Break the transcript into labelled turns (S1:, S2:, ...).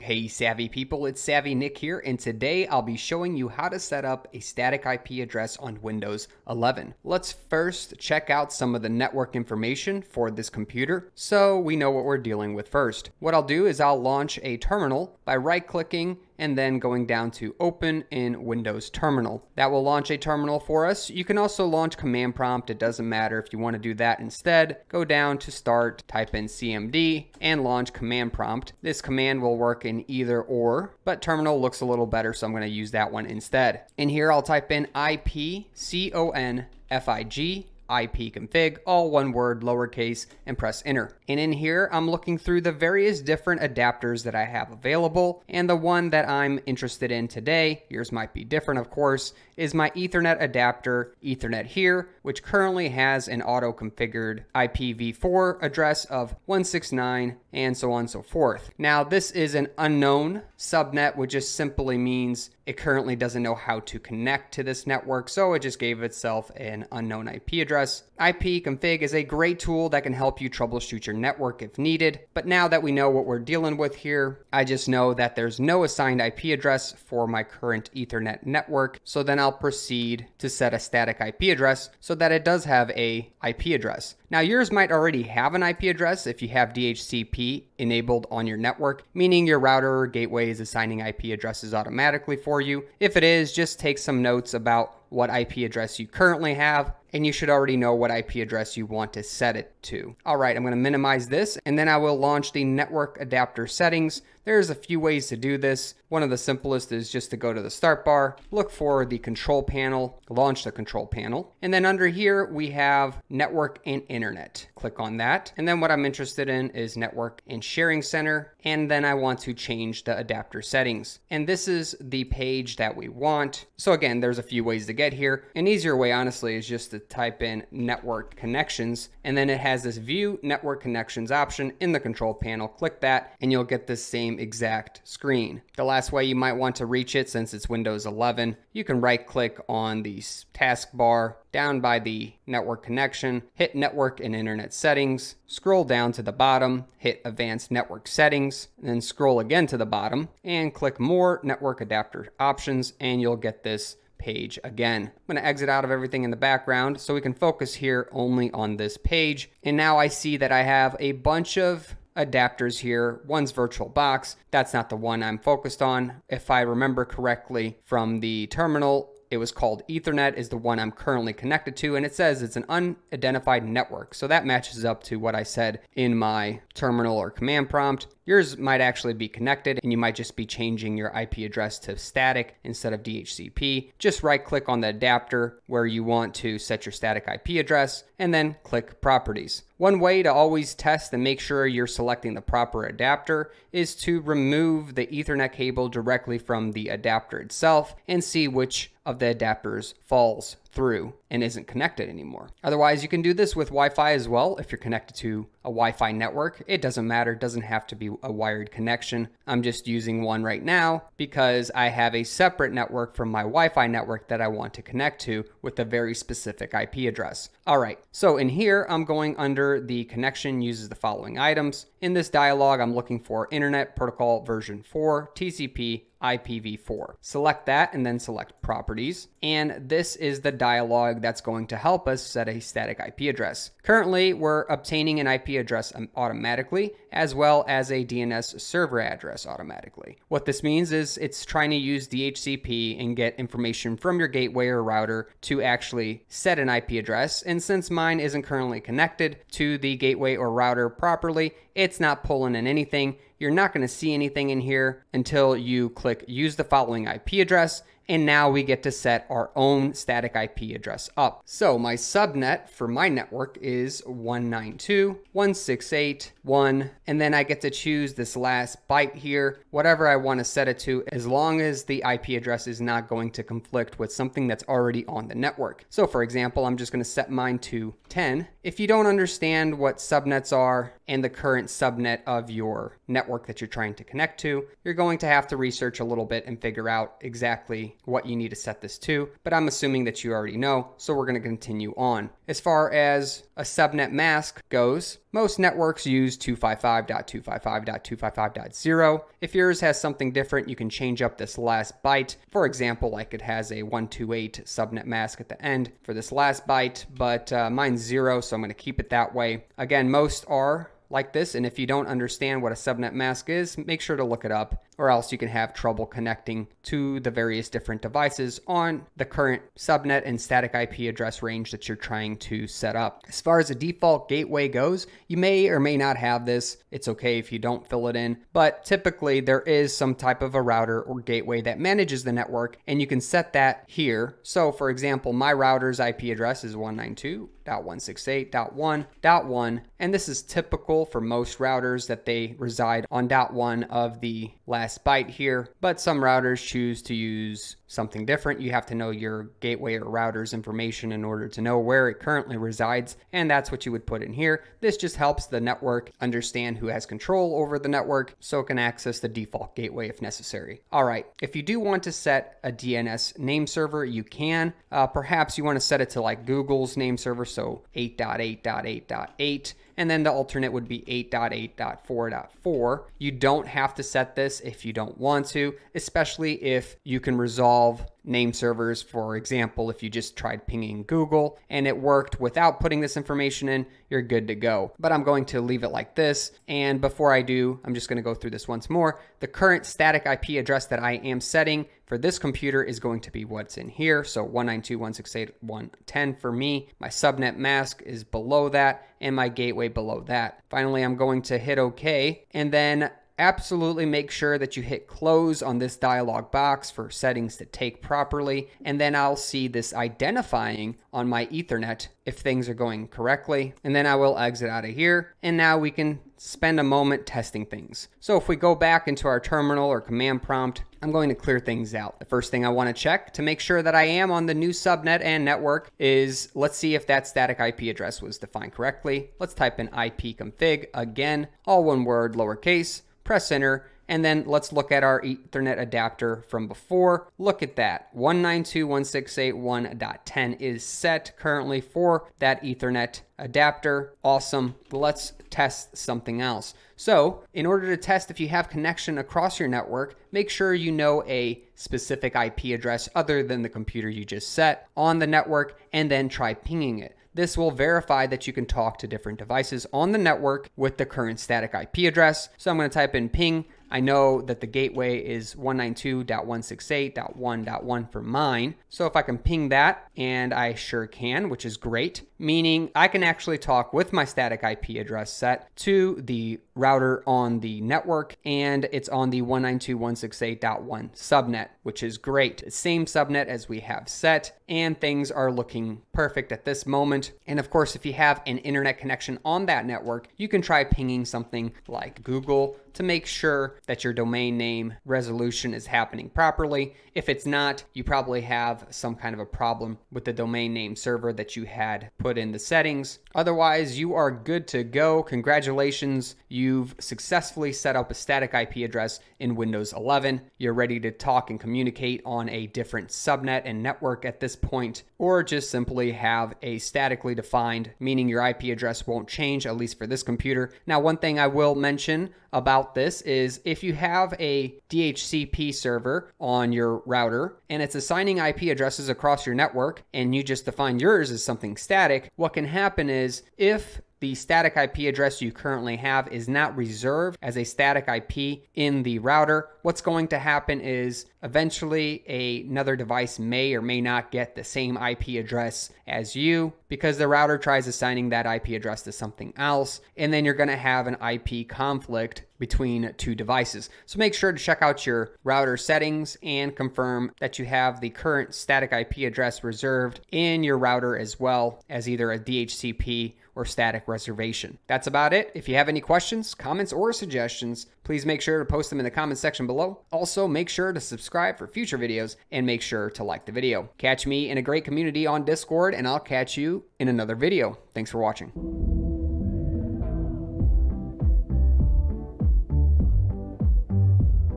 S1: Hey savvy people, it's Savvy Nick here, and today I'll be showing you how to set up a static IP address on Windows 11. Let's first check out some of the network information for this computer so we know what we're dealing with first. What I'll do is I'll launch a terminal by right clicking and then going down to open in Windows Terminal. That will launch a terminal for us. You can also launch command prompt. It doesn't matter if you want to do that instead. Go down to start, type in CMD and launch command prompt. This command will work in either or, but terminal looks a little better. So I'm going to use that one instead. In here, I'll type in ipconfig. FIG ipconfig, all one word, lowercase, and press enter. And in here, I'm looking through the various different adapters that I have available, and the one that I'm interested in today, yours might be different of course, is my Ethernet adapter Ethernet here, which currently has an auto configured IPv4 address of 169 and so on and so forth. Now, this is an unknown subnet, which just simply means it currently doesn't know how to connect to this network, so it just gave itself an unknown IP address. IP config is a great tool that can help you troubleshoot your network if needed, but now that we know what we're dealing with here, I just know that there's no assigned IP address for my current Ethernet network, so then I'll I'll proceed to set a static IP address so that it does have a IP address. Now yours might already have an IP address if you have DHCP enabled on your network, meaning your router or gateway is assigning IP addresses automatically for you. If it is, just take some notes about what IP address you currently have, and you should already know what IP address you want to set it two. All right, I'm gonna minimize this and then I will launch the network adapter settings. There's a few ways to do this. One of the simplest is just to go to the start bar, look for the control panel, launch the control panel. And then under here, we have network and internet. Click on that. And then what I'm interested in is network and sharing center. And then I want to change the adapter settings. And this is the page that we want. So again, there's a few ways to get here. An easier way, honestly, is just to type in network connections. And then it has has this view network connections option in the control panel. Click that and you'll get this same exact screen. The last way you might want to reach it since it's Windows 11, you can right click on the taskbar down by the network connection, hit network and internet settings, scroll down to the bottom, hit advanced network settings, then scroll again to the bottom and click more network adapter options and you'll get this page again. I'm gonna exit out of everything in the background so we can focus here only on this page. And now I see that I have a bunch of adapters here. One's VirtualBox. That's not the one I'm focused on. If I remember correctly from the terminal, it was called Ethernet is the one I'm currently connected to, and it says it's an unidentified network. So that matches up to what I said in my terminal or command prompt. Yours might actually be connected and you might just be changing your IP address to static instead of DHCP. Just right click on the adapter where you want to set your static IP address and then click properties. One way to always test and make sure you're selecting the proper adapter is to remove the ethernet cable directly from the adapter itself and see which of the adapters falls through and isn't connected anymore. Otherwise, you can do this with Wi-Fi as well. If you're connected to a Wi-Fi network, it doesn't matter. It doesn't have to be a wired connection. I'm just using one right now because I have a separate network from my Wi-Fi network that I want to connect to with a very specific IP address. All right, so in here, I'm going under the connection uses the following items. In this dialog, I'm looking for Internet Protocol version 4, TCP, IPv4. Select that and then select properties. And this is the dialog that's going to help us set a static IP address. Currently, we're obtaining an IP address um, automatically, as well as a DNS server address automatically. What this means is it's trying to use DHCP and get information from your gateway or router to actually set an IP address. And since mine isn't currently connected to the gateway or router properly, it's not pulling in anything. You're not going to see anything in here until you click use the following IP address and now we get to set our own static IP address up. So my subnet for my network is 192.168.1, and then I get to choose this last byte here, whatever I want to set it to, as long as the IP address is not going to conflict with something that's already on the network. So for example, I'm just going to set mine to 10. If you don't understand what subnets are and the current subnet of your network that you're trying to connect to, you're going to have to research a little bit and figure out exactly what you need to set this to, but I'm assuming that you already know, so we're going to continue on. As far as a subnet mask goes, most networks use 255.255.255.0. If yours has something different, you can change up this last byte. For example, like it has a 128 subnet mask at the end for this last byte, but uh, mine's zero, so I'm going to keep it that way. Again, most are like this. And if you don't understand what a subnet mask is, make sure to look it up or else you can have trouble connecting to the various different devices on the current subnet and static IP address range that you're trying to set up. As far as the default gateway goes, you may or may not have this. It's okay if you don't fill it in, but typically there is some type of a router or gateway that manages the network and you can set that here. So for example, my router's IP address is 192.168.1.1 and this is typical for most routers that they reside on .1 of the last best bite here, but some routers choose to use something different. You have to know your gateway or router's information in order to know where it currently resides, and that's what you would put in here. This just helps the network understand who has control over the network so it can access the default gateway if necessary. All right, if you do want to set a DNS name server, you can. Uh, perhaps you want to set it to like Google's name server, so 8.8.8.8, and then the alternate would be 8.8.4.4. You don't have to set this if if you don't want to, especially if you can resolve name servers. For example, if you just tried pinging Google and it worked without putting this information in, you're good to go. But I'm going to leave it like this. And before I do, I'm just going to go through this once more. The current static IP address that I am setting for this computer is going to be what's in here. So 192.168.110 for me. My subnet mask is below that and my gateway below that. Finally, I'm going to hit OK. And then Absolutely make sure that you hit close on this dialog box for settings to take properly, and then I'll see this identifying on my ethernet if things are going correctly. And then I will exit out of here. And now we can spend a moment testing things. So if we go back into our terminal or command prompt, I'm going to clear things out. The first thing I want to check to make sure that I am on the new subnet and network is let's see if that static IP address was defined correctly. Let's type in ipconfig again, all one word, lowercase press enter, and then let's look at our Ethernet adapter from before. Look at that, 192.168.1.10 is set currently for that Ethernet adapter. Awesome, let's test something else. So in order to test if you have connection across your network, make sure you know a specific IP address other than the computer you just set on the network and then try pinging it. This will verify that you can talk to different devices on the network with the current static IP address. So I'm going to type in ping I know that the gateway is 192.168.1.1 for mine. So if I can ping that, and I sure can, which is great, meaning I can actually talk with my static IP address set to the router on the network, and it's on the 192.168.1 subnet, which is great. Same subnet as we have set, and things are looking perfect at this moment. And of course, if you have an internet connection on that network, you can try pinging something like Google to make sure that your domain name resolution is happening properly. If it's not, you probably have some kind of a problem with the domain name server that you had put in the settings. Otherwise, you are good to go. Congratulations, you've successfully set up a static IP address in Windows 11. You're ready to talk and communicate on a different subnet and network at this point or just simply have a statically defined, meaning your IP address won't change, at least for this computer. Now, one thing I will mention about this is if you have a DHCP server on your router and it's assigning IP addresses across your network and you just define yours as something static, what can happen is if the static IP address you currently have is not reserved as a static IP in the router. What's going to happen is eventually a, another device may or may not get the same IP address as you because the router tries assigning that IP address to something else. And then you're going to have an IP conflict between two devices. So make sure to check out your router settings and confirm that you have the current static IP address reserved in your router as well as either a DHCP or static reservation. That's about it. If you have any questions, comments, or suggestions, please make sure to post them in the comments section below. Also, make sure to subscribe for future videos and make sure to like the video. Catch me in a great community on Discord, and I'll catch you in another video. Thanks for watching.